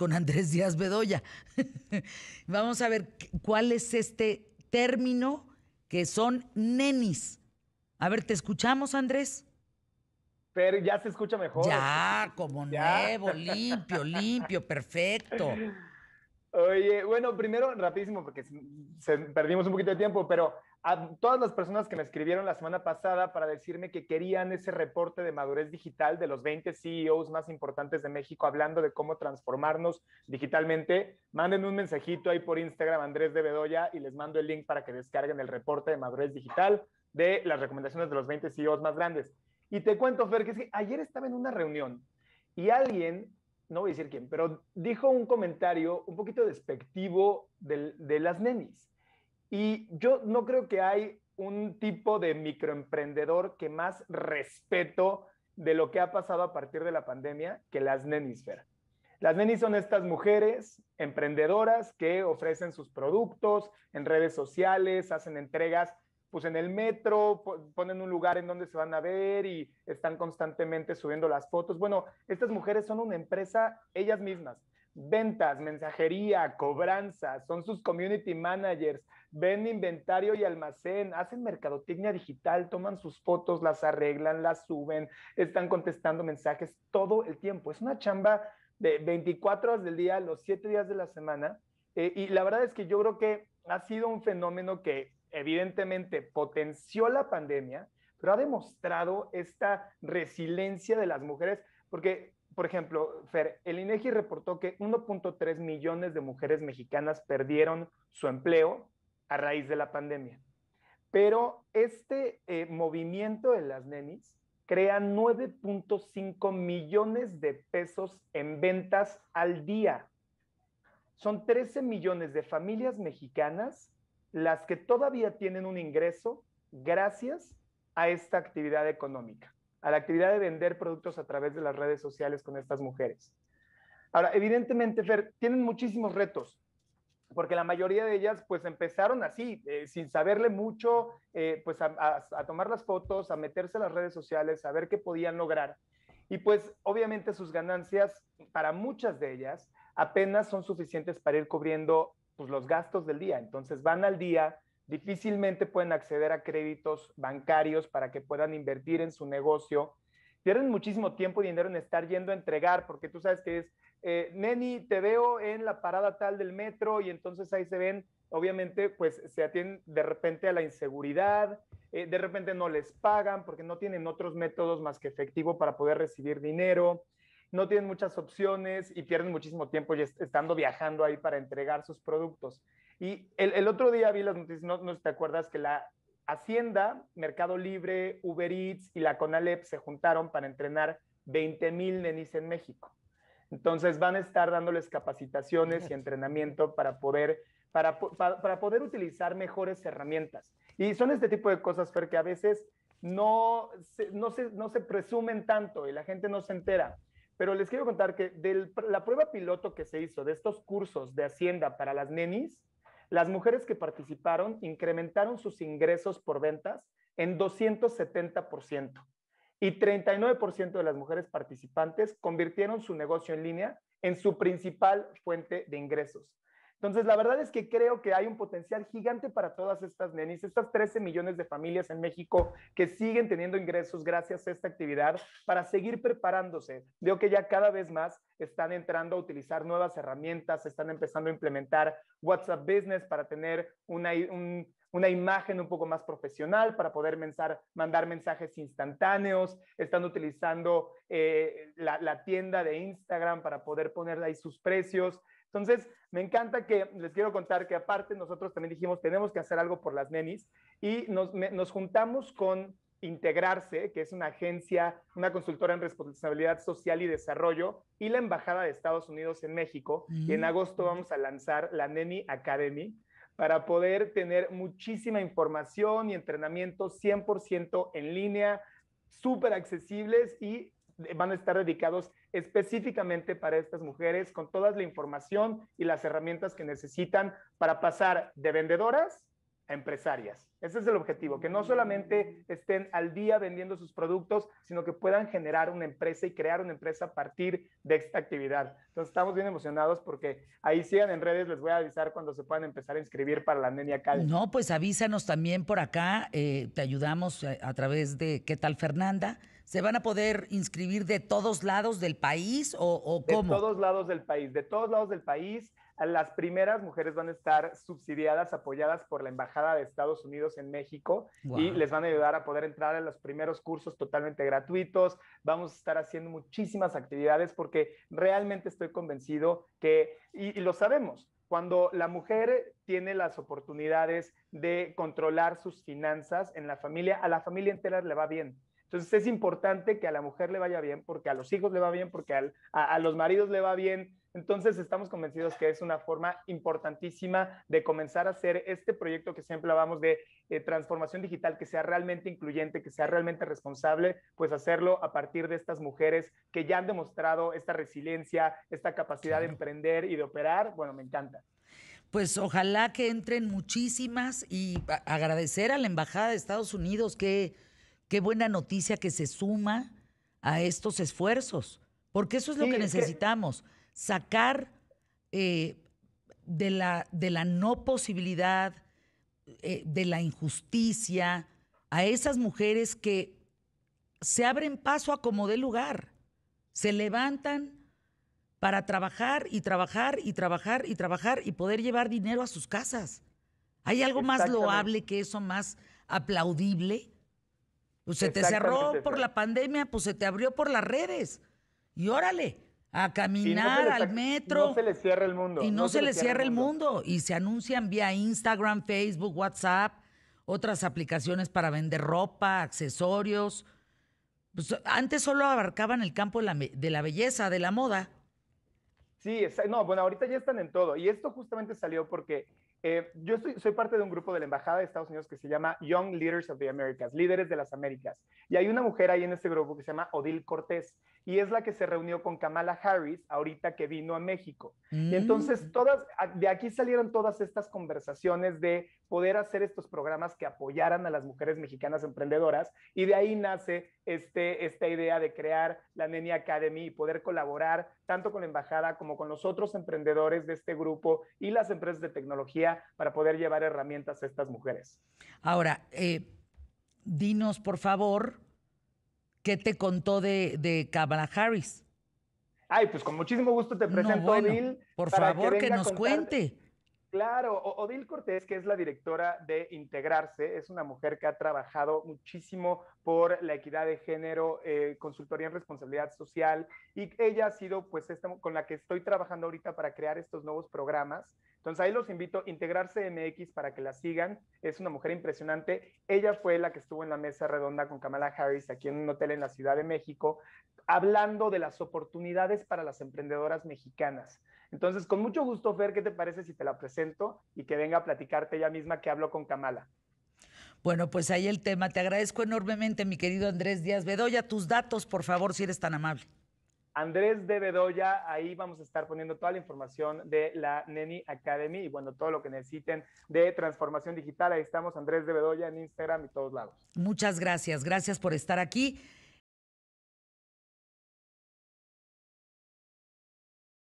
con Andrés Díaz Bedoya. Vamos a ver cuál es este término que son nenis. A ver, ¿te escuchamos, Andrés? Pero ya se escucha mejor. Ya, como nuevo, limpio, limpio, perfecto. Oye, bueno, primero, rapidísimo, porque se, perdimos un poquito de tiempo, pero a todas las personas que me escribieron la semana pasada para decirme que querían ese reporte de madurez digital de los 20 CEOs más importantes de México hablando de cómo transformarnos digitalmente, manden un mensajito ahí por Instagram, Andrés de Bedoya, y les mando el link para que descarguen el reporte de madurez digital de las recomendaciones de los 20 CEOs más grandes. Y te cuento, Fer, que, que ayer estaba en una reunión y alguien no voy a decir quién, pero dijo un comentario un poquito despectivo de, las nenis. Y yo no creo que hay un tipo de microemprendedor que más respeto de lo que ha pasado a partir de la pandemia que las nenis, Las nenis son estas mujeres emprendedoras que ofrecen sus productos en redes sociales, hacen entregas pues en el metro, ponen un lugar en donde se van a ver y están constantemente subiendo las fotos. Bueno, estas mujeres son una empresa ellas mismas. Ventas, mensajería, cobranza, son sus community managers, ven inventario y almacén, hacen mercadotecnia digital, toman sus fotos, las arreglan, las suben, están contestando mensajes todo el tiempo. Es una chamba de 24 horas del día, los 7 días de la semana. Eh, y la verdad es que yo creo que ha sido un fenómeno que evidentemente potenció la pandemia, pero ha demostrado esta resiliencia de las mujeres, porque, por ejemplo, Fer, el INEGI reportó que 1.3 millones de mujeres mexicanas perdieron su empleo a raíz de la pandemia. Pero este eh, movimiento de las NEMIs crea 9.5 millones de pesos en ventas al día. Son 13 millones de familias mexicanas las que todavía tienen un ingreso gracias a esta actividad económica, a la actividad de vender productos a través de las redes sociales con estas mujeres. Ahora, evidentemente, Fer, tienen muchísimos retos, porque la mayoría de ellas pues empezaron así, eh, sin saberle mucho, eh, pues a, a, tomar las fotos, a meterse a las redes sociales, a ver qué podían lograr. Y pues obviamente sus ganancias, para muchas de ellas, apenas son suficientes para ir cubriendo pues, los gastos del día. Entonces van al día, difícilmente pueden acceder a créditos bancarios para que puedan invertir en su negocio. Tienen muchísimo tiempo y dinero en estar yendo a entregar, porque tú sabes que es, eh, Neni, te veo en la parada tal del metro y entonces ahí se ven, obviamente, pues se atienden de repente a la inseguridad, eh, de repente no les pagan porque no tienen otros métodos más que efectivo para poder recibir dinero no tienen muchas opciones y pierden muchísimo tiempo estando viajando ahí para entregar sus productos. Y el, otro día vi las noticias, no, te acuerdas que la Hacienda, Mercado Libre, Uber Eats y la CONALEP se juntaron para entrenar 20 mil nenis en México. Entonces van a estar dándoles capacitaciones y entrenamiento para poder, para, para, poder utilizar mejores herramientas. Y son este tipo de cosas, Fer, que a veces no no, se, no se presumen tanto y la gente no se entera. Pero les quiero contar que de la prueba piloto que se hizo de estos cursos de Hacienda para las nenis, las mujeres que participaron incrementaron sus ingresos por ventas en 270% y 39% de las mujeres participantes convirtieron su negocio en línea en su principal fuente de ingresos. Entonces, la verdad es que creo que hay un potencial gigante para todas estas nenis, estas 13 millones de familias en México que siguen teniendo ingresos gracias a esta actividad para seguir preparándose. Veo que ya cada vez más están entrando a utilizar nuevas herramientas, están empezando a implementar WhatsApp Business para tener una, imagen un poco más profesional para poder mandar mensajes instantáneos. Están utilizando eh, la, la, tienda de Instagram para poder poner ahí sus precios. Entonces, me encanta que les quiero contar que aparte nosotros también dijimos, tenemos que hacer algo por las nenis y nos, juntamos con Integrarse, que es una agencia, una consultora en responsabilidad social y desarrollo, y la Embajada de Estados Unidos en México. Y en mm. agosto vamos a lanzar la Neni Academy para poder tener muchísima información y entrenamiento 100% en línea, súper accesibles y van a estar dedicados específicamente para estas mujeres con toda la información y las herramientas que necesitan para pasar de vendedoras a empresarias. Ese es el objetivo, que no solamente estén al día vendiendo sus productos, sino que puedan generar una empresa y crear una empresa a partir de esta actividad. Entonces estamos bien emocionados porque ahí sigan en redes, les voy a avisar cuando se puedan empezar a inscribir para la Nenia Cal No, pues avísanos también por acá, eh, te ayudamos eh, a, través de ¿Qué tal Fernanda? ¿Se van a poder inscribir de todos lados del país o, cómo? De todos lados del país, de todos lados del país. Las primeras mujeres van a estar subsidiadas, apoyadas por la Embajada de Estados Unidos en México y les van a ayudar a poder entrar a los primeros cursos totalmente gratuitos. Vamos a estar haciendo muchísimas actividades porque realmente estoy convencido que, y lo sabemos, cuando la mujer tiene las oportunidades de controlar sus finanzas en la familia, a la familia entera le va bien. Entonces es importante que a la mujer le vaya bien, porque a los hijos le va bien, porque a, los maridos le va bien. Entonces estamos convencidos que es una forma importantísima de comenzar a hacer este proyecto que siempre hablamos de eh, transformación digital, que sea realmente incluyente, que sea realmente responsable, pues hacerlo a partir de estas mujeres que ya han demostrado esta resiliencia, esta capacidad de emprender y de operar. Bueno, me encanta pues ojalá que entren muchísimas y agradecer a la Embajada de Estados Unidos que Qué buena noticia que se suma a estos esfuerzos, porque eso es lo que necesitamos, sacar eh, de, la, no posibilidad, eh, de la injusticia, a esas mujeres que se abren paso a como de lugar, se levantan para trabajar y trabajar y trabajar y trabajar y poder llevar dinero a sus casas. ¿Hay algo más loable que eso, más aplaudible? Pues se te cerró por la pandemia, pues se te abrió por las redes. Y órale, a caminar al metro. Y No se le cierra el mundo. Y no, se, le cierra el mundo. Y se anuncian vía Instagram, Facebook, WhatsApp, otras aplicaciones para vender ropa, accesorios. Pues, antes solo abarcaban el campo de la, belleza, de la moda. Sí, no, bueno, ahorita ya están en todo. Y esto justamente salió porque eh, yo soy, parte de un grupo de la Embajada de Estados Unidos que se llama Young Leaders of the Americas, Líderes de las Américas. Y hay una mujer ahí en ese grupo que se llama Odil Cortés y es la que se reunió con Kamala Harris ahorita que vino a México. Y mm. entonces todas, de aquí salieron todas estas conversaciones de poder hacer estos programas que apoyaran a las mujeres mexicanas emprendedoras y de ahí nace este, esta idea de crear la Neni Academy y poder colaborar tanto con la embajada como con los otros emprendedores de este grupo y las empresas de tecnología para poder llevar herramientas a estas mujeres. Ahora, eh, dinos por favor, ¿qué te contó de, de Harris? Ay, pues con muchísimo gusto te presento Por favor, que, nos cuente. Claro, Odil Cortés, que es la directora de Integrarse, es una mujer que ha trabajado muchísimo por la equidad de género, eh, consultoría en responsabilidad social, y ella ha sido, pues, esta, con la que estoy trabajando ahorita para crear estos nuevos programas entonces ahí los invito a integrarse MX para que la sigan. Es una mujer impresionante. Ella fue la que estuvo en la mesa redonda con Kamala Harris aquí en un hotel en la Ciudad de México, hablando de las oportunidades para las emprendedoras mexicanas. Entonces, con mucho gusto, Fer, ¿qué te parece si te la presento y que venga a platicarte ella misma que habló con Kamala? Bueno, pues ahí el tema. Te agradezco enormemente, mi querido Andrés Díaz Bedoya. Tus datos, por favor, si eres tan amable. Andrés de Bedoya, ahí vamos a estar poniendo toda la información de la Neni Academy y bueno, todo lo que necesiten de transformación digital. Ahí estamos, Andrés de Bedoya en Instagram y todos lados. Muchas gracias, gracias por estar aquí.